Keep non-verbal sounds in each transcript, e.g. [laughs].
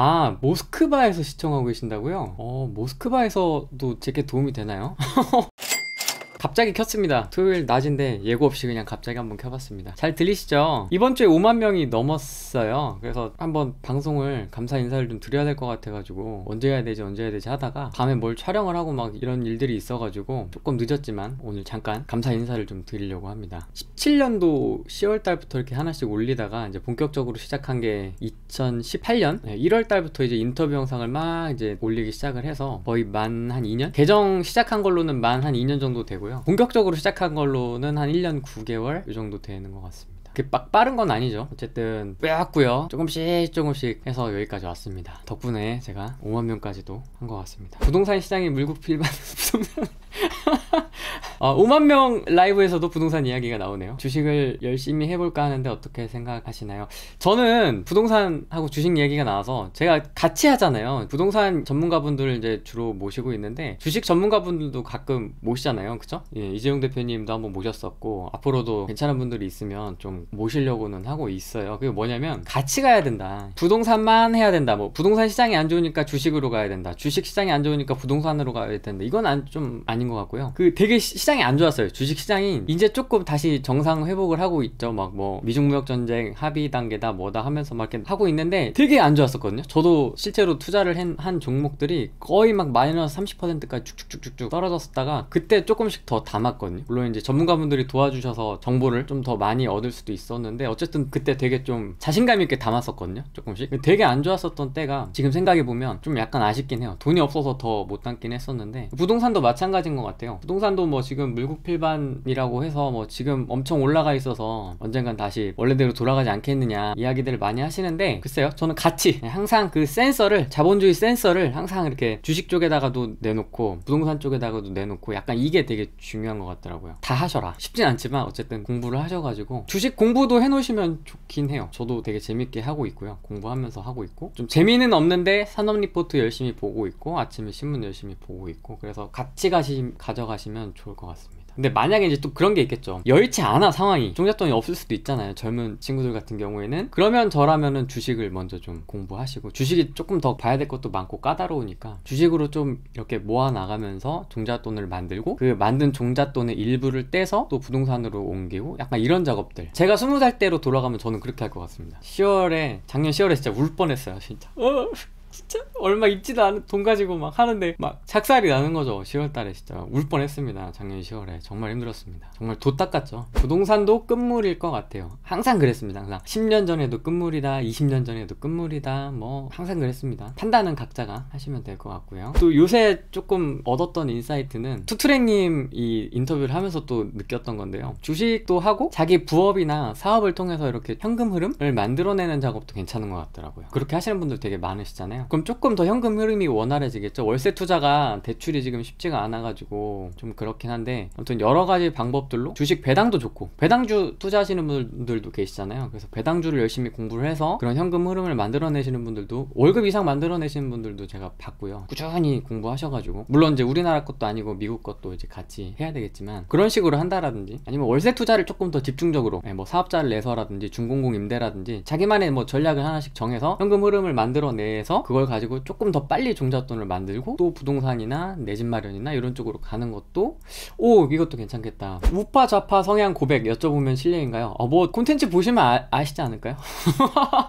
아, 모스크바에서 시청하고 계신다고요? 어, 모스크바에서도 제게 도움이 되나요? [laughs] 갑자기 켰습니다 토요일 낮인데 예고 없이 그냥 갑자기 한번 켜봤습니다 잘 들리시죠? 이번 주에 5만 명이 넘었어요 그래서 한번 방송을 감사 인사를 좀 드려야 될 것 같아가지고 언제 해야 되지 언제 해야 되지 하다가 밤에 뭘 촬영을 하고 막 이런 일들이 있어가지고 조금 늦었지만 오늘 잠깐 감사 인사를 좀 드리려고 합니다 17년도 10월 달부터 이렇게 하나씩 올리다가 이제 본격적으로 시작한 게 2018년 1월 달부터 이제 인터뷰 영상을 막 이제 올리기 시작을 해서 거의 만 한 2년? 계정 시작한 걸로는 만 한 2년 정도 되고 정고요 본격적으로 시작한 걸로는 한 1년 9개월 이 정도 되는 것 같습니다. 그막 빠른 건 아니죠. 어쨌든 빼왔고요. 조금씩 조금씩 해서 여기까지 왔습니다. 덕분에 제가 5만 명까지도 한 것 같습니다. 부동산 시장이 물고필반 [laughs] 부동산 [laughs] 어, 5만 명 라이브에서도 부동산 이야기가 나오네요. 주식을 열심히 해볼까 하는데 어떻게 생각하시나요? 저는 부동산하고 주식 얘기가 나와서 제가 같이 하잖아요. 부동산 전문가분들을 이제 주로 모시고 있는데 주식 전문가분들도 가끔 모시잖아요. 그쵸? 예, 이재용 대표님도 한번 모셨었고 앞으로도 괜찮은 분들이 있으면 좀 모시려고는 하고 있어요. 그게 뭐냐면 같이 가야 된다. 부동산만 해야 된다. 뭐 부동산 시장이 안 좋으니까 주식으로 가야 된다. 주식 시장이 안 좋으니까 부동산으로 가야 된다. 이건 안, 좀안 아닌 것 같고요. 그 되게 시, 시장이 안 좋았어요. 주식 시장이 이제 조금 다시 정상 회복을 하고 있죠. 막 뭐 미중무역 전쟁 합의 단계다 뭐다 하면서 막 이렇게 하고 있는데 되게 안 좋았었거든요. 저도 실제로 투자를 한, 한 종목들이 거의 막 마이너스 30%까지 쭉쭉쭉쭉 떨어졌다가 었 그때 조금씩 더 담았거든요. 물론 이제 전문가분들이 도와주셔서 정보를 좀 더 많이 얻을 수도 있었는데 어쨌든 그때 되게 좀 자신감 있게 담았었거든요. 조금씩 되게 안 좋았었던 때가 지금 생각해 보면 좀 약간 아쉽긴 해요. 돈이 없어서 더 못 담긴 했었는데 부동산도 마찬가지. 사라진 것 같아요. 부동산도 뭐 지금 물국필반이라고 해서 뭐 지금 엄청 올라가 있어서 언젠간 다시 원래대로 돌아가지 않겠느냐 이야기들을 많이 하시는데 글쎄요. 저는 같이 항상 그 센서를 자본주의 센서를 항상 이렇게 주식 쪽에다가도 내놓고 부동산 쪽에다가도 내놓고 약간 이게 되게 중요한 것 같더라고요. 다 하셔라. 쉽진 않지만 어쨌든 공부를 하셔가지고 주식 공부도 해놓으시면 좋긴 해요. 저도 되게 재밌게 하고 있고요. 공부하면서 하고 있고 좀 재미는 없는데 산업 리포트 열심히 보고 있고 아침에 신문 열심히 보고 있고 그래서 같이 가시 가져가시면 좋을 것 같습니다. 근데 만약에 이제 또 그런 게 있겠죠 열치 않아 상황이 종잣돈이 없을 수도 있잖아요 젊은 친구들 같은 경우에는 그러면 저라면은 주식을 먼저 좀 공부하시고 주식이 조금 더 봐야 될 것도 많고 까다로우니까 주식으로 좀 이렇게 모아 나가면서 종잣돈을 만들고 그 만든 종잣돈의 일부를 떼서 또 부동산으로 옮기고 약간 이런 작업들 제가 스무 살 때로 돌아가면 저는 그렇게 할 것 같습니다 10월에 작년 10월에 진짜 울 뻔했어요 진짜 어. 진짜 얼마 있지도 않은 돈 가지고 막 하는데 막 착살이 나는 거죠 10월달에 진짜 울 뻔했습니다 작년 10월에 정말 힘들었습니다 정말 도 닦았죠 부동산도 끝물일 것 같아요 항상 그랬습니다 항상 10년 전에도 끝물이다 20년 전에도 끝물이다 뭐 항상 그랬습니다 판단은 각자가 하시면 될 것 같고요 또 요새 조금 얻었던 인사이트는 투트랙님 이 인터뷰를 하면서 또 느꼈던 건데요 주식도 하고 자기 부업이나 사업을 통해서 이렇게 현금 흐름을 만들어내는 작업도 괜찮은 것 같더라고요 그렇게 하시는 분들 되게 많으시잖아요 그럼 조금 더 현금 흐름이 원활해지겠죠. 월세 투자가 대출이 지금 쉽지가 않아가지고 좀 그렇긴 한데 아무튼 여러 가지 방법들로 주식 배당도 좋고 배당주 투자하시는 분들도 계시잖아요. 그래서 배당주를 열심히 공부를 해서 그런 현금 흐름을 만들어내시는 분들도 월급 이상 만들어내시는 분들도 제가 봤고요. 꾸준히 공부하셔가지고 물론 이제 우리나라 것도 아니고 미국 것도 이제 같이 해야 되겠지만 그런 식으로 한다라든지 아니면 월세 투자를 조금 더 집중적으로 예, 뭐 사업자를 내서라든지 중공공 임대라든지 자기만의 뭐 전략을 하나씩 정해서 현금 흐름을 만들어내서 그걸 그걸 가지고 조금 더 빨리 종잣돈을 만들고 또 부동산이나 내집 마련이나 이런 쪽으로 가는 것도 오 이것도 괜찮겠다 우파 좌파 성향 고백 여쭤보면 실례인가요? 어, 뭐 콘텐츠 보시면 아, 시지 않을까요? [laughs]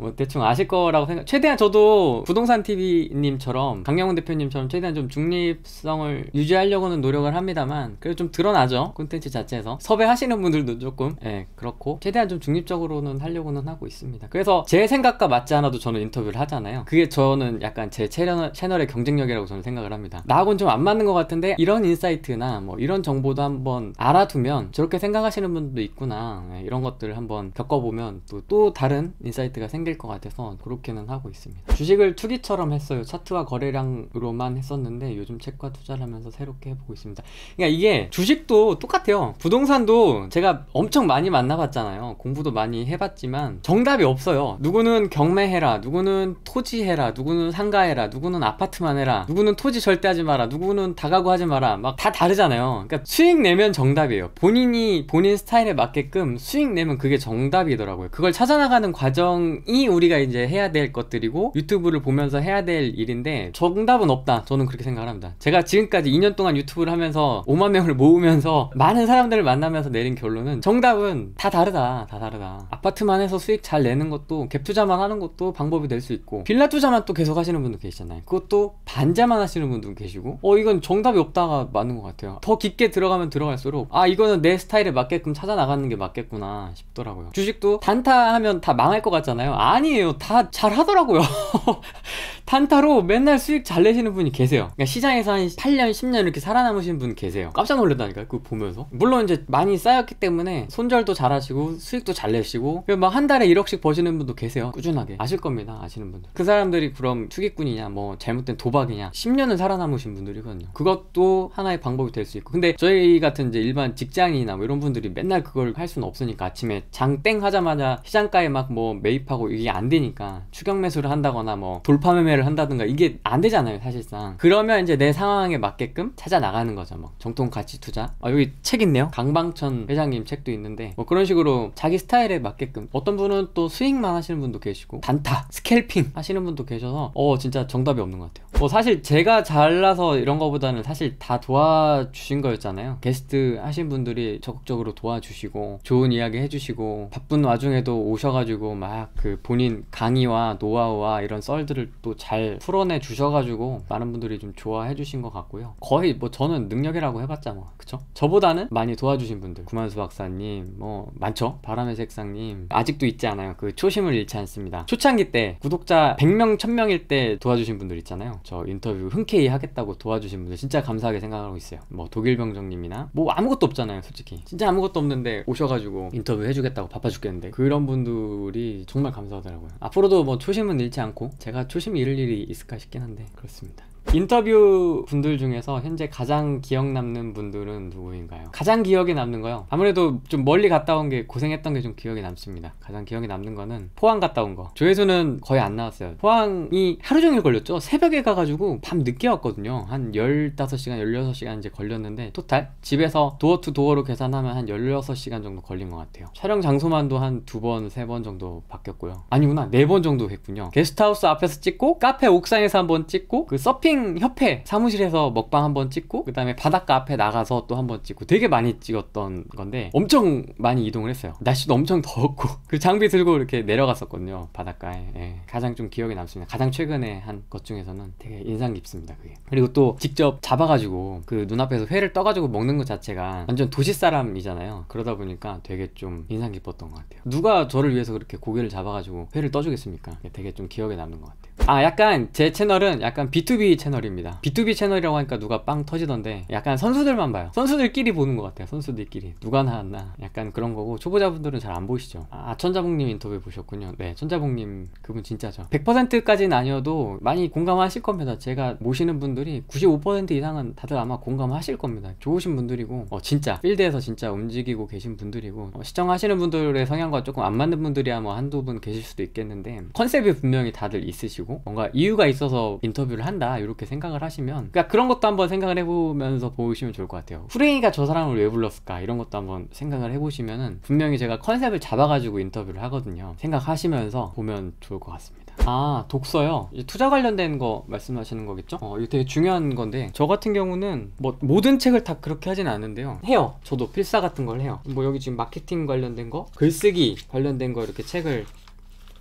뭐 대충 아실 거라고 생각 최대한 저도 부동산 TV님처럼 강영훈 대표님처럼 최대한 좀 중립성을 유지하려고는 노력을 합니다만 그래도 좀 드러나죠 콘텐츠 자체에서 섭외하시는 분들도 조금 예 그렇고 최대한 좀 중립적으로는 하려고는 하고 있습니다 그래서 제 생각과 맞지 않아도 저는 인터뷰를 하잖아요 있잖아요. 그게 저는 약간 제 채널, 채널의 경쟁력이라고 저는 생각을 합니다. 나하고는 좀 안 맞는 것 같은데 이런 인사이트나 뭐 이런 정보도 한번 알아두면 저렇게 생각하시는 분도 있구나 네, 이런 것들을 한번 겪어보면 또, 또 다른 인사이트가 생길 것 같아서 그렇게는 하고 있습니다. 주식을 투기처럼 했어요. 차트와 거래량으로만 했었는데 요즘 책과 투자를 하면서 새롭게 해보고 있습니다. 그러니까 이게 주식도 똑같아요. 부동산도 제가 엄청 많이 만나봤잖아요. 공부도 많이 해봤지만 정답이 없어요. 누구는 경매해라, 누구는 토 토지해라 누구는 상가해라 누구는 아파트만 해라 누구는 토지 절대 하지 마라 누구는 다가구 하지 마라 막 다 다르잖아요 그러니까 수익 내면 정답이에요 본인이 본인 스타일에 맞게끔 수익 내면 그게 정답이더라고요 그걸 찾아나가는 과정이 우리가 이제 해야 될 것들이고 유튜브를 보면서 해야 될 일인데 정답은 없다 저는 그렇게 생각합니다 제가 지금까지 2년 동안 유튜브를 하면서 5만 명을 모으면서 많은 사람들을 만나면서 내린 결론은 정답은 다 다르다 다 다르다 아파트만 해서 수익 잘 내는 것도 갭투자만 하는 것도 방법이 될 수 있고 빌라 투자만 또 계속 하시는 분도 계시잖아요 그것도 반자만 하시는 분도 계시고 어 이건 정답이 없다가 맞는 것 같아요 더 깊게 들어가면 들어갈수록 아 이거는 내 스타일에 맞게끔 찾아 나가는 게 맞겠구나 싶더라고요 주식도 단타 하면 다 망할 것 같잖아요 아니에요 다 잘 하더라고요 [laughs] 단타로 맨날 수익 잘 내시는 분이 계세요 그러니까 시장에서 한 8년 10년 이렇게 살아남으신 분 계세요 깜짝 놀랐다니까 그거 보면서 물론 이제 많이 쌓였기 때문에 손절도 잘 하시고 수익도 잘 내시고 막 한 달에 1억씩 버시는 분도 계세요 꾸준하게 아실 겁니다 아시는 분들 그 사람들이 그럼 투기꾼이냐 뭐 잘못된 도박이냐 10년을 살아남으신 분들이거든요 그것도 하나의 방법이 될 수 있고 근데 저희 같은 이제 일반 직장인이나 뭐 이런 분들이 맨날 그걸 할 수는 없으니까 아침에 장땡 하자마자 시장가에 막 뭐 매입하고 이게 안 되니까 추격 매수를 한다거나 뭐 돌파 매매를 한다든가 이게 안 되잖아요 사실상 그러면 이제 내 상황에 맞게끔 찾아 나가는 거죠 뭐 정통 가치 투자 아 여기 책 있네요 강방천 회장님 책도 있는데 뭐 그런 식으로 자기 스타일에 맞게끔 어떤 분은 또수익만 하시는 분도 계시고 단타 스캘핑 하시는 하시는 분도 계셔서 어 진짜 정답이 없는 것 같아요. 뭐 사실 제가 잘나서 이런 거보다는 사실 다 도와주신 거였잖아요 게스트 하신 분들이 적극적으로 도와주시고 좋은 이야기 해주시고 바쁜 와중에도 오셔가지고 막 그 본인 강의와 노하우와 이런 썰들을 또 잘 풀어내 주셔가지고 많은 분들이 좀 좋아해 주신 것 같고요 거의 뭐 저는 능력이라고 해봤자 뭐 그쵸? 저보다는 많이 도와주신 분들 구만수 박사님 뭐 많죠? 바람의 색상님 아직도 잊지 않아요 그 초심을 잃지 않습니다 초창기 때 구독자 100명 1000명일 때 도와주신 분들 있잖아요 저 인터뷰 흔쾌히 하겠다고 도와주신 분들 진짜 감사하게 생각하고 있어요 뭐 독일 병정님이나 뭐 아무것도 없잖아요 솔직히 진짜 아무것도 없는데 오셔가지고 인터뷰 해주겠다고 바빠 죽겠는데 그런 분들이 정말 감사하더라고요 앞으로도 뭐 초심은 잃지 않고 제가 초심 잃을 일이 있을까 싶긴 한데 그렇습니다 인터뷰 분들 중에서 현재 가장 기억 남는 분들은 누구인가요? 가장 기억에 남는 거요. 아무래도 좀 멀리 갔다 온 게 고생했던 게 좀 기억에 남습니다. 가장 기억에 남는 거는 포항 갔다 온 거. 조회수는 거의 안 나왔어요. 포항이 하루 종일 걸렸죠. 새벽에 가가지고 밤 늦게 왔거든요. 한 15시간, 16시간 이제 걸렸는데 토탈 집에서 도어 투 도어로 계산하면 한 16시간 정도 걸린 것 같아요. 촬영 장소만도 한 두 번, 세 번 정도 바뀌었고요. 아니구나. 네 번 정도 했군요. 게스트하우스 앞에서 찍고 카페 옥상에서 한번 찍고 그 서핑 캠핑 협회 사무실에서 먹방 한번 찍고 그다음에 바닷가 앞에 나가서 또 한 번 찍고 되게 많이 찍었던 건데 엄청 많이 이동을 했어요. 날씨도 엄청 더웠고 [laughs] 그 장비 들고 이렇게 내려갔었거든요 바닷가에 예. 가장 좀 기억에 남습니다. 가장 최근에 한 것 중에서는 되게 인상 깊습니다. 그게 그리고 또 직접 잡아가지고 그 눈앞에서 회를 떠가지고 먹는 것 자체가 완전 도시 사람이잖아요. 그러다 보니까 되게 좀 인상 깊었던 것 같아요. 누가 저를 위해서 그렇게 고개를 잡아가지고 회를 떠주겠습니까? 되게 좀 기억에 남는 것 같아요. 아 약간 제 채널은 약간 B2B 채널입니다 B2B 채널이라고 하니까 누가 빵 터지던데 약간 선수들만 봐요 선수들끼리 보는 것 같아요 선수들끼리 누가 나왔나 약간 그런 거고 초보자분들은 잘 안 보시죠 아, 아 천자봉님 인터뷰 보셨군요 네 천자봉님 그분 진짜죠 100%까지는 아니어도 많이 공감하실 겁니다 제가 모시는 분들이 95% 이상은 다들 아마 공감하실 겁니다 좋으신 분들이고 어, 진짜 필드에서 진짜 움직이고 계신 분들이고 어, 시청하시는 분들의 성향과 조금 안 맞는 분들이야 뭐 한두 분 계실 수도 있겠는데 컨셉이 분명히 다들 있으시고 되고 뭔가 이유가 있어서 인터뷰를 한다 이렇게 생각을 하시면 그러니까 그런 것도 한번 생각을 해보면서 보시면 좋을 것 같아요 후레이가 저 사람을 왜 불렀을까 이런 것도 한번 생각을 해보시면 분명히 제가 컨셉을 잡아가지고 인터뷰를 하거든요 생각하시면서 보면 좋을 것 같습니다 아 독서요 투자 관련된 거 말씀하시는 거겠죠 어, 이거 되게 중요한 건데 저 같은 경우는 뭐 모든 책을 다 그렇게 하진 않는데요 해요 저도 필사 같은 걸 해요 뭐 여기 지금 마케팅 관련된 거 글쓰기 관련된 거 이렇게 책을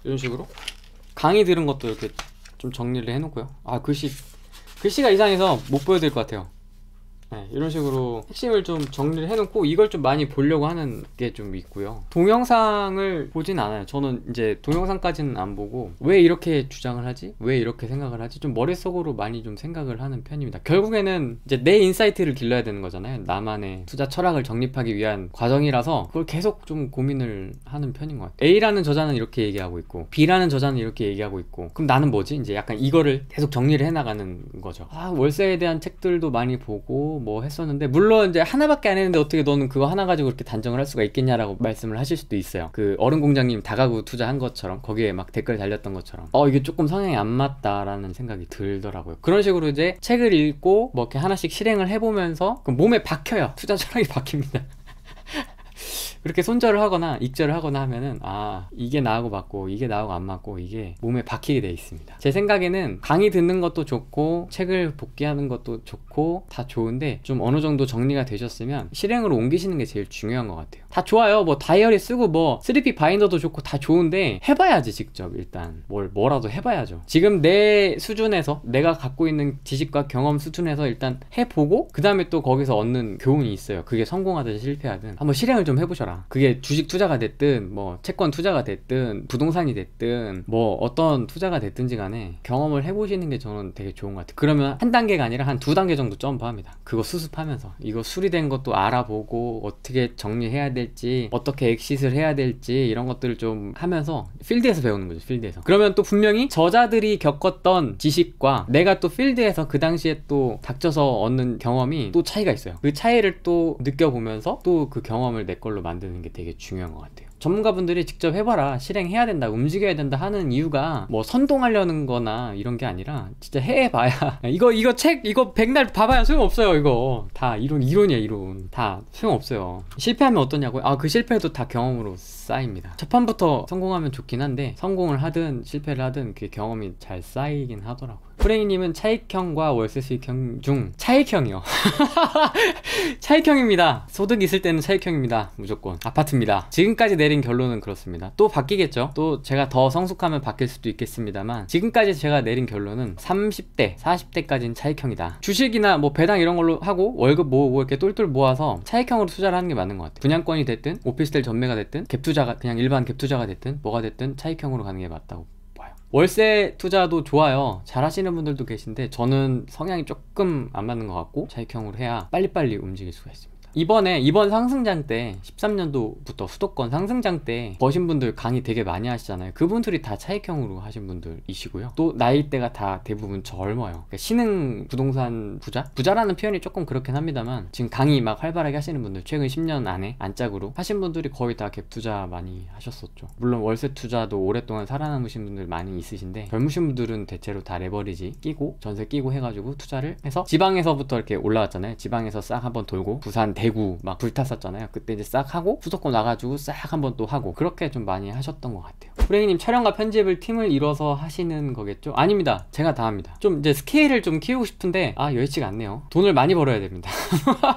이런 식으로 강의 들은 것도 이렇게 좀 정리를 해놓고요. 아 글씨 글씨가 이상해서 못 보여드릴 것 같아요. 네, 이런 식으로 핵심을 좀 정리를 해놓고 이걸 좀 많이 보려고 하는 게 좀 있고요. 동영상을 보진 않아요. 저는 이제 동영상까지는 안 보고 왜 이렇게 주장을 하지? 왜 이렇게 생각을 하지? 좀 머릿속으로 많이 좀 생각을 하는 편입니다. 결국에는 이제 내 인사이트를 길러야 되는 거잖아요. 나만의 투자 철학을 정립하기 위한 과정이라서 그걸 계속 좀 고민을 하는 편인 것 같아요. A라는 저자는 이렇게 얘기하고 있고 B라는 저자는 이렇게 얘기하고 있고 그럼 나는 뭐지? 이제 약간 이거를 계속 정리를 해나가는 거죠. 아, 월세에 대한 책들도 많이 보고 뭐 했었는데 물론 이제 하나밖에 안 했는데 어떻게 너는 그거 하나 가지고 그렇게 단정을 할 수가 있겠냐라고 말씀을 하실 수도 있어요. 그 어른 공장님 다가구 투자한 것처럼 거기에 막 댓글 달렸던 것처럼 어 이게 조금 성향이 안 맞다라는 생각이 들더라고요. 그런 식으로 이제 책을 읽고 뭐 이렇게 하나씩 실행을 해보면서 그 몸에 박혀요. 투자 철학이 박힙니다. [laughs] 그렇게 손절을 하거나 익절을 하거나 하면은 아 이게 나하고 맞고 이게 나하고 안 맞고 이게 몸에 박히게 돼 있습니다 제 생각에는 강의 듣는 것도 좋고 책을 복귀하는 것도 좋고 다 좋은데 좀 어느 정도 정리가 되셨으면 실행으로 옮기시는 게 제일 중요한 것 같아요 다 좋아요 뭐 다이어리 쓰고 뭐 3P 바인더도 좋고 다 좋은데 해봐야지 직접 일단 뭘 뭐라도 해봐야죠 지금 내 수준에서 내가 갖고 있는 지식과 경험 수준에서 일단 해보고 그 다음에 또 거기서 얻는 교훈이 있어요 그게 성공하든 실패하든 한번 실행을 좀 해보셔라. 그게 주식 투자가 됐든 뭐 채권 투자가 됐든 부동산이 됐든 뭐 어떤 투자가 됐든지 간에 경험을 해보시는 게 저는 되게 좋은 것 같아요. 그러면 한 단계가 아니라 한 두 단계 정도 점프합니다. 그거 수습하면서 이거 수리된 것도 알아보고 어떻게 정리해야 될지 어떻게 엑시스를 해야 될지 이런 것들을 좀 하면서 필드에서 배우는 거죠. 필드에서. 그러면 또 분명히 저자들이 겪었던 지식과 내가 또 필드에서 그 당시에 또 닥쳐서 얻는 경험이 또 차이가 있어요. 그 차이를 또 느껴보면서 또 그 경험을 내 걸로 만드는 게 되게 중요한 것 같아요. 전문가분들이 직접 해봐라 실행해야 된다 움직여야 된다 하는 이유가 뭐 선동하려는 거나 이런 게 아니라 진짜 해봐야 [laughs] 이거 이거 책 이거 백날 봐봐야 소용없어요 이거 다 이론 이론이야 이론 다 소용없어요 실패하면 어떠냐고요 아 그 실패도 다 경험으로 쌓입니다 첫 판부터 성공하면 좋긴 한데 성공을 하든 실패를 하든 그 경험이 잘 쌓이긴 하더라고요 프레이님은 차익형과 월세 수익형 중 차익형이요 [laughs] 차익형입니다 소득 있을 때는 차익형입니다 무조건 아파트입니다 지금까지 내 내린 결론은 그렇습니다. 또 바뀌겠죠. 또 제가 더 성숙하면 바뀔 수도 있겠습니다만 지금까지 제가 내린 결론은 30대, 40대까지는 차익형이다. 주식이나 뭐 배당 이런 걸로 하고 월급 모으고 이렇게 똘똘 모아서 차익형으로 투자를 하는 게 맞는 것 같아요. 분양권이 됐든 오피스텔 전매가 됐든 갭투자가 그냥 일반 갭투자가 됐든 뭐가 됐든 차익형으로 가는 게 맞다고 월세 투자도 좋아요 잘 하시는 분들도 계신데 저는 성향이 조금 안 맞는 것 같고 차익형으로 해야 빨리빨리 움직일 수가 있습니다 이번에 이번 상승장 때 13년도부터 수도권 상승장 때 버신 분들 강의 되게 많이 하시잖아요 그분들이 다 차익형으로 하신 분들이시고요 또 나이대가 다 대부분 젊어요 그러니까 신흥 부동산 부자? 부자라는 표현이 조금 그렇긴 합니다만 지금 강의 막 활발하게 하시는 분들 최근 10년 안에 안짝으로 하신 분들이 거의 다갭 투자 많이 하셨었죠 물론 월세 투자도 오랫동안 살아남으신 분들 많이 있으신데 젊으신 분들은 대체로 다 레버리지 끼고 전세 끼고 해가지고 투자를 해서 지방에서부터 이렇게 올라왔잖아요 지방에서 싹 한번 돌고 부산 대구 막 불탔었잖아요 그때 이제 싹 하고 수도권 와가지고 싹 한번 또 하고 그렇게 좀 많이 하셨던 것 같아요 후레이님 촬영과 편집을 팀을 이뤄서 하시는 거겠죠? 아닙니다 제가 다 합니다 좀 이제 스케일을 좀 키우고 싶은데 아 여의치가 않네요 돈을 많이 벌어야 됩니다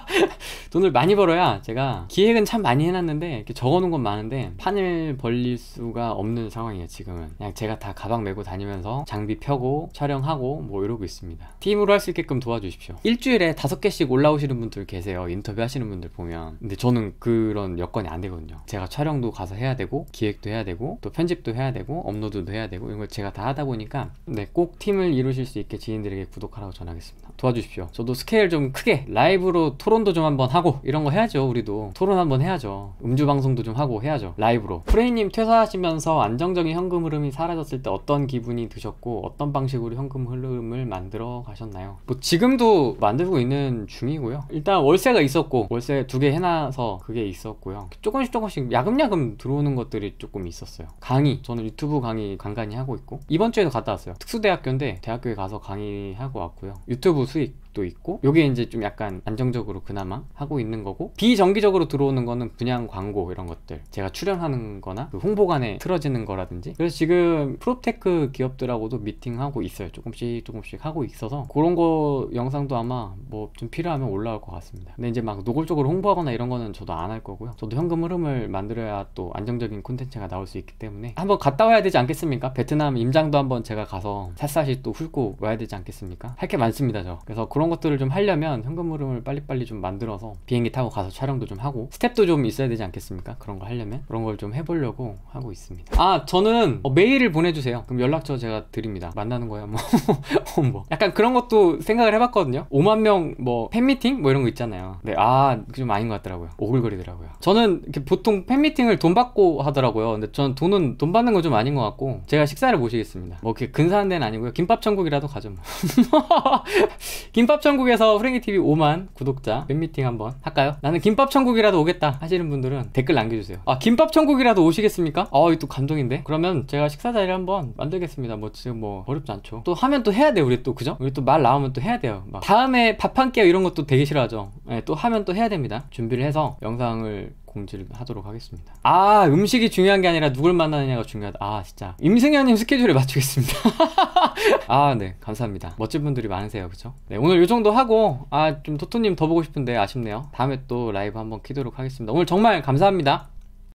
[laughs] 돈을 많이 벌어야 제가 기획은 참 많이 해놨는데 이렇게 적어놓은 건 많은데 판을 벌릴 수가 없는 상황이에요 지금은 그냥 제가 다 가방 메고 다니면서 장비 펴고 촬영하고 뭐 이러고 있습니다 팀으로 할 수 있게끔 도와주십시오 일주일에 다섯 개씩 올라오시는 분들 계세요 인터뷰 하시 하시는 분들 보면 근데 저는 그런 여건이 안 되거든요 제가 촬영도 가서 해야 되고 기획도 해야 되고 또 편집도 해야 되고 업로드도 해야 되고 이런 걸 제가 다 하다 보니까 네, 꼭 팀을 이루실 수 있게 지인들에게 구독하라고 전하겠습니다 도와주십시오 저도 스케일 좀 크게 라이브로 토론도 좀 한번 하고 이런 거 해야죠 우리도 토론 한번 해야죠 음주 방송도 좀 하고 해야죠 라이브로 프레이님 퇴사하시면서 안정적인 현금 흐름이 사라졌을 때 어떤 기분이 드셨고 어떤 방식으로 현금 흐름을 만들어 가셨나요? 뭐 지금도 만들고 있는 중이고요 일단 월세가 있었고 월세 두 개 해놔서 그게 있었고요 조금씩 조금씩 야금야금 들어오는 것들이 조금 있었어요 강의 저는 유튜브 강의 간간히 하고 있고 이번 주에도 갔다 왔어요 특수대학교인데 대학교에 가서 강의하고 왔고요 유튜브 수익 도 있고 요게 이제 좀 약간 안정적으로 그나마 하고 있는 거고 비정기적으로 들어오는 거는 분양 광고 이런 것들 제가 출연하는 거나 그 홍보관에 틀어지는 거라든지 그래서 지금 프로테크 기업들하고도 미팅하고 있어요 조금씩 조금씩 하고 있어서 그런 거 영상도 아마 뭐 좀 필요하면 올라올 것 같습니다 근데 이제 막 노골적으로 홍보하거나 이런 거는 저도 안 할 거고요 저도 현금 흐름을 만들어야 또 안정적인 콘텐츠가 나올 수 있기 때문에 한번 갔다 와야 되지 않겠습니까 베트남 임장도 한번 제가 가서 샅샅이 또 훑고 와야 되지 않겠습니까 할 게 많습니다 저 그래서 그런 그런 것들을 좀 하려면 현금 흐름을 빨리빨리 좀 만들어서 비행기 타고 가서 촬영도 좀 하고 스텝도 좀 있어야 되지 않겠습니까? 그런 거 하려면 그런 걸 좀 해보려고 하고 있습니다. 아 저는 어, 메일을 보내주세요. 그럼 연락처 제가 드립니다. 만나는 거야 뭐, [laughs] 어, 뭐. 약간 그런 것도 생각을 해봤거든요. 5만 명 뭐 팬미팅 뭐 이런 거 있잖아요. 네, 아좀 아닌 것 같더라고요. 오글거리더라고요. 저는 보통 팬미팅을 돈 받고 하더라고요. 근데 저는 돈은 돈 받는 건 좀 아닌 것 같고 제가 식사를 모시겠습니다. 뭐 이렇게 근사한 데는 아니고요. 김밥 천국이라도 가죠. 뭐. [laughs] 김밥 김밥천국에서 후랭이TV 5만 구독자 팬미팅 한번 할까요? 나는 김밥천국이라도 오겠다 하시는 분들은 댓글 남겨주세요 아 김밥천국이라도 오시겠습니까? 아 이거 또 감동인데? 그러면 제가 식사 자리를 한번 만들겠습니다 뭐 지금 뭐 어렵지 않죠 또 하면 또 해야 돼요 우리 또 그죠? 우리 또 말 나오면 또 해야 돼요 다음에 밥 한끼 이런 것도 되게 싫어하죠 네, 또 하면 또 해야 됩니다 준비를 해서 영상을 공지를 하도록 하겠습니다 아 음식이 중요한 게 아니라 누굴 만나느냐가 중요하다 아 진짜 임승현님 스케줄에 맞추겠습니다 [laughs] 아 네 감사합니다 멋진 분들이 많으세요 그쵸 네 오늘 요 정도 하고 아 좀 토토님 더 보고 싶은데 아쉽네요 다음에 또 라이브 한번 키도록 하겠습니다 오늘 정말 감사합니다